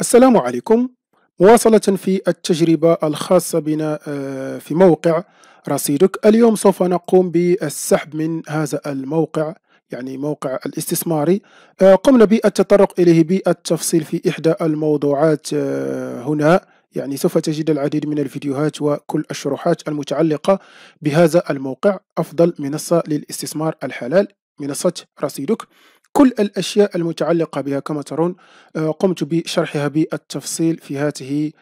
السلام عليكم مواصلة في التجربة الخاصة بنا آه، في موقع رصيدك اليوم سوف نقوم بالسحب من هذا الموقع يعني موقع الاستثماري آه، قمنا بالتطرق إليه بالتفصيل في إحدى الموضوعات آه، هنا يعني سوف تجد العديد من الفيديوهات وكل الشروحات المتعلقة بهذا الموقع أفضل منصة للاستثمار الحلال منصة رصيدك كل الأشياء المتعلقة بها كما ترون آه، قمت بشرحها بالتفصيل في هذه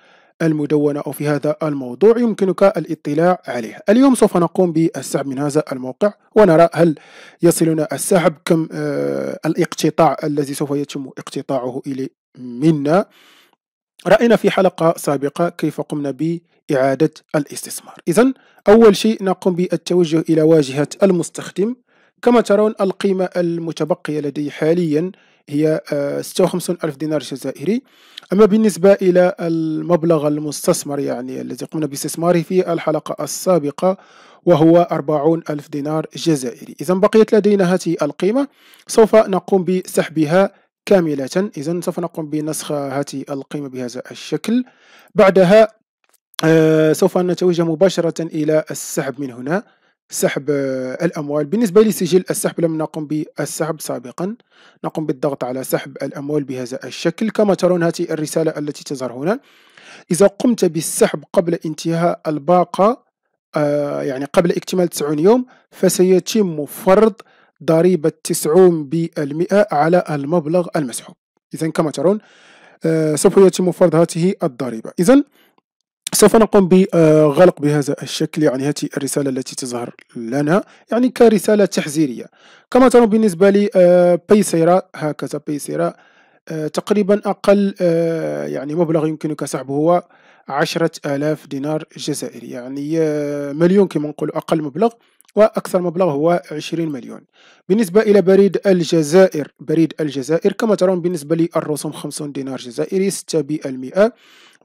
المدونة أو في هذا الموضوع يمكنك الاطلاع عليها اليوم سوف نقوم بالسحب من هذا الموقع ونرى هل يصلنا السحب كم آه، الاقتطاع الذي سوف يتم اقتطاعه إلي منا رأينا في حلقة سابقة كيف قمنا بإعادة الاستثمار إذا أول شيء نقوم بالتوجه إلى واجهة المستخدم كما ترون القيمة المتبقية لدي حاليا هي 56 آه، ألف دينار جزائري أما بالنسبة إلى المبلغ المستثمر يعني الذي قمنا باستثماره في الحلقة السابقة وهو 40 ألف دينار جزائري إذا بقيت لدينا هذه القيمة سوف نقوم بسحبها كاملة إذا سوف نقوم بنسخ هذه القيمة بهذا الشكل بعدها آه، سوف نتوجه مباشرة إلى السحب من هنا سحب آه، الأموال بالنسبة لسجل السحب لم نقم بالسحب سابقا نقوم بالضغط على سحب الأموال بهذا الشكل كما ترون هذه الرسالة التي تظهر هنا إذا قمت بالسحب قبل انتهاء الباقة آه، يعني قبل اكتمال 90 يوم فسيتم فرض ضريبة 90% على المبلغ المسحوب إذا كما ترون آه، سوف يتم فرض هذه الضريبة إذا سوف نقوم بغلق بهذا الشكل يعني هذه الرسالة التي تظهر لنا يعني كرسالة تحذيرية كما ترون بالنسبة لي آه، هكذا بيسيرا آه، تقريبا أقل آه، يعني مبلغ يمكنك سحبه هو عشرة آلاف دينار جزائري يعني مليون كما نقول أقل مبلغ وأكثر مبلغ هو 20 مليون بالنسبة إلى بريد الجزائر بريد الجزائر كما ترون بالنسبة للرسوم 50 دينار جزائري 6 بالمئة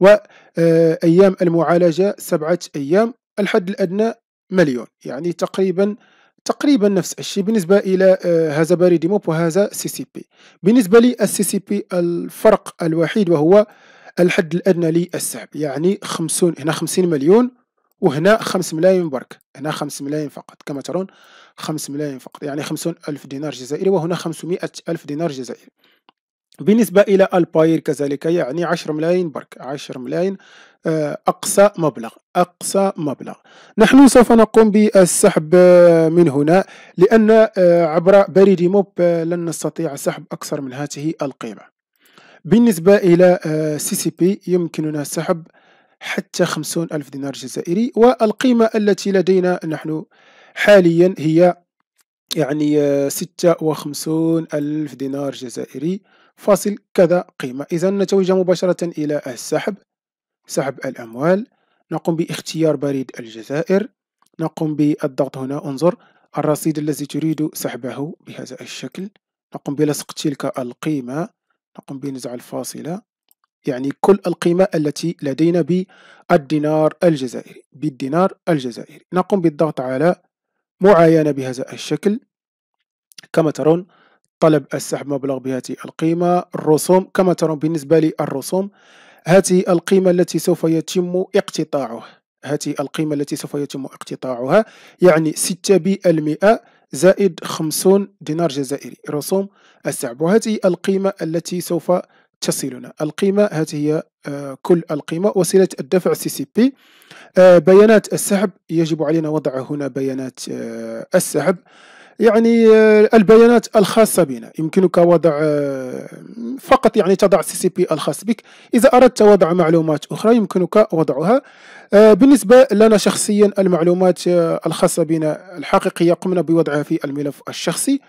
وأيام آه، المعالجة 7 أيام الحد الأدنى مليون يعني تقريبا تقريبا نفس الشيء بالنسبه الى آه، هذا بريد موب وهذا سي سي بي بالنسبه للسي سي بي الفرق الوحيد وهو الحد الادنى للسحب يعني 50 هنا 50 مليون وهنا 5 ملايين برك هنا 5 ملايين فقط كما ترون 5 ملايين فقط يعني 50 ألف دينار جزائري وهنا 500 ألف دينار جزائري بالنسبة إلى الباير كذلك يعني 10 ملايين برك 10 ملايين آه، أقصى مبلغ أقصى مبلغ نحن سوف نقوم بالسحب آه، من هنا لأن آه، عبر بريد موب لن نستطيع سحب أكثر من هذه القيمة بالنسبة إلى سي سي بي يمكننا سحب حتى خمسون ألف دينار جزائري والقيمة التي لدينا نحن حاليا هي يعني آه، ستة وخمسون ألف دينار جزائري فاصل كذا قيمة إذا نتوجه مباشرة إلى السحب سحب الأموال نقوم باختيار بريد الجزائر نقوم بالضغط هنا انظر الرصيد الذي تريد سحبه بهذا الشكل نقوم بلصق تلك القيمة نقوم بنزع الفاصلة يعني كل القيمة التي لدينا بالدينار الجزائري بالدينار الجزائري نقوم بالضغط على معاينة بهذا الشكل كما ترون طلب السحب مبلغ بهذه القيمة الرسوم كما ترون بالنسبة للرسوم هذه القيمة التي سوف يتم اقتطاعها هذه القيمة التي سوف يتم اقتطاعها يعني 6% زائد 50 دينار جزائري رسوم السحب وهذه القيمة التي سوف تصلنا القيمة هذه هي آه، كل القيمة وسيلة الدفع سي سي بي بيانات السحب يجب علينا وضع هنا بيانات آه، السحب يعني آه، البيانات الخاصة بنا يمكنك وضع فقط يعني تضع سي سي بي الخاص بك إذا أردت وضع معلومات أخرى يمكنك وضعها آه، بالنسبة لنا شخصيا المعلومات آه، الخاصة بنا الحقيقية قمنا بوضعها في الملف الشخصي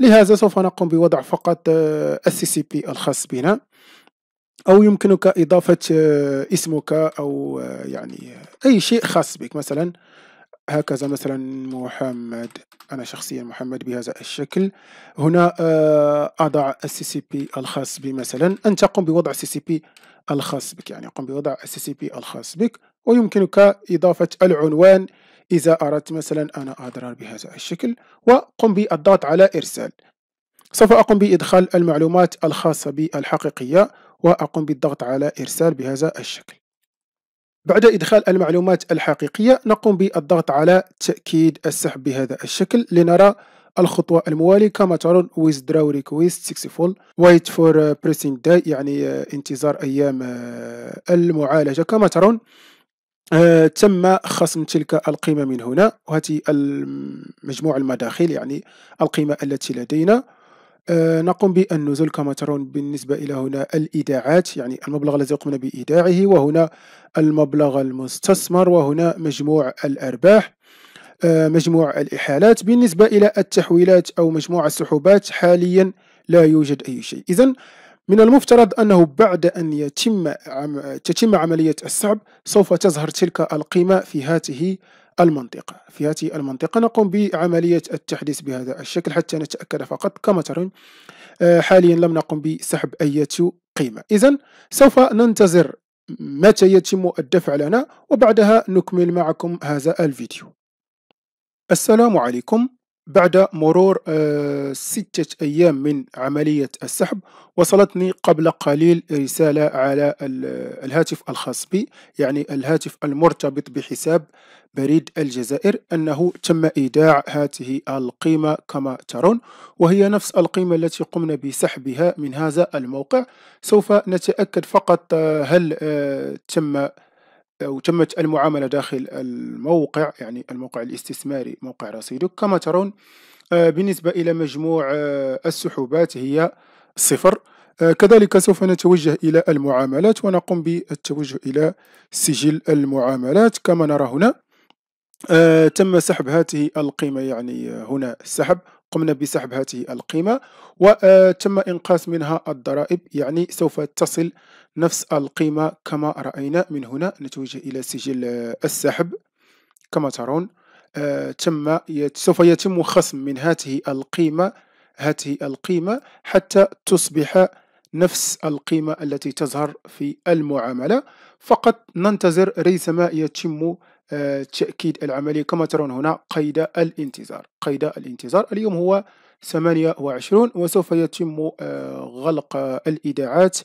لهذا سوف نقوم بوضع فقط آه، السي سي بي الخاص بنا أو يمكنك إضافة اسمك أو يعني أي شيء خاص بك مثلا هكذا مثلا محمد أنا شخصيا محمد بهذا الشكل هنا أضع السي سي بي الخاص بي مثلا أنت قم بوضع السي سي بي الخاص بك يعني قم بوضع السي سي بي الخاص بك ويمكنك إضافة العنوان إذا أردت مثلا أنا أضرر بهذا الشكل وقم بالضغط على إرسال سوف أقوم بإدخال المعلومات الخاصة بالحقيقية وأقوم بالضغط على إرسال بهذا الشكل بعد إدخال المعلومات الحقيقية نقوم بالضغط على تأكيد السحب بهذا الشكل لنرى الخطوة الموالية كما ترون withdraw request successful wait for pressing day يعني انتظار أيام آه، المعالجة كما ترون آه، تم خصم تلك القيمة من هنا وهذه مجموع المداخيل يعني القيمة التي لدينا آه، نقوم بالنزول كما ترون بالنسبة إلى هنا الإيداعات يعني المبلغ الذي قمنا بإيداعه وهنا المبلغ المستثمر وهنا مجموع الأرباح آه، مجموع الإحالات بالنسبة إلى التحويلات أو مجموع السحوبات حاليا لا يوجد أي شيء إذا من المفترض أنه بعد أن يتم تتم عملية السحب سوف تظهر تلك القيمة في هذه المنطقة في هذه المنطقة نقوم بعملية التحديث بهذا الشكل حتى نتأكد فقط كما ترون آه، حاليا لم نقم بسحب أي قيمة إذا سوف ننتظر متى يتم الدفع لنا وبعدها نكمل معكم هذا الفيديو السلام عليكم بعد مرور آه، ستة أيام من عملية السحب وصلتني قبل قليل رسالة على الهاتف الخاص بي يعني الهاتف المرتبط بحساب بريد الجزائر أنه تم إيداع هذه القيمة كما ترون وهي نفس القيمة التي قمنا بسحبها من هذا الموقع سوف نتأكد فقط آه، هل آه، تم وتمت المعاملة داخل الموقع يعني الموقع الاستثماري موقع رصيدك كما ترون آه، بالنسبة إلى مجموع آه، السحوبات هي صفر آه، كذلك سوف نتوجه إلى المعاملات ونقوم بالتوجه إلى سجل المعاملات كما نرى هنا تم سحب هذه القيمة يعني هنا سحب قمنا بسحب هذه القيمة وتم إنقاص منها الضرائب يعني سوف تصل نفس القيمة كما رأينا من هنا نتوجه إلى سجل آه، السحب كما ترون آه، تم سوف يتم خصم من هذه القيمة هذه القيمة حتى تصبح نفس القيمة التي تظهر في المعاملة فقط ننتظر ريثما يتم آه، تأكيد العملية كما ترون هنا قيد الانتظار قيد الانتظار اليوم هو 28 وسوف يتم غلق الإيداعات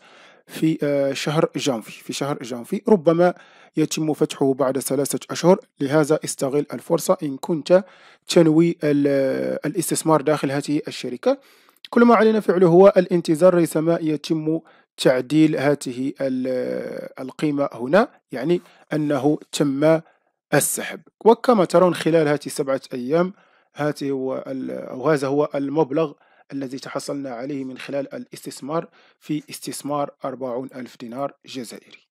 في آه، شهر جانفي في شهر جانفي ربما يتم فتحه بعد ثلاثة أشهر لهذا استغل الفرصة إن كنت تنوي الاستثمار داخل هذه الشركة كل ما علينا فعله هو الانتظار ريثما يتم تعديل هذه القيمة هنا يعني أنه تم السحب وكما ترون خلال هذه السبعة أيام هذه هو أو هذا هو المبلغ الذي تحصلنا عليه من خلال الاستثمار في استثمار 40 ألف دينار جزائري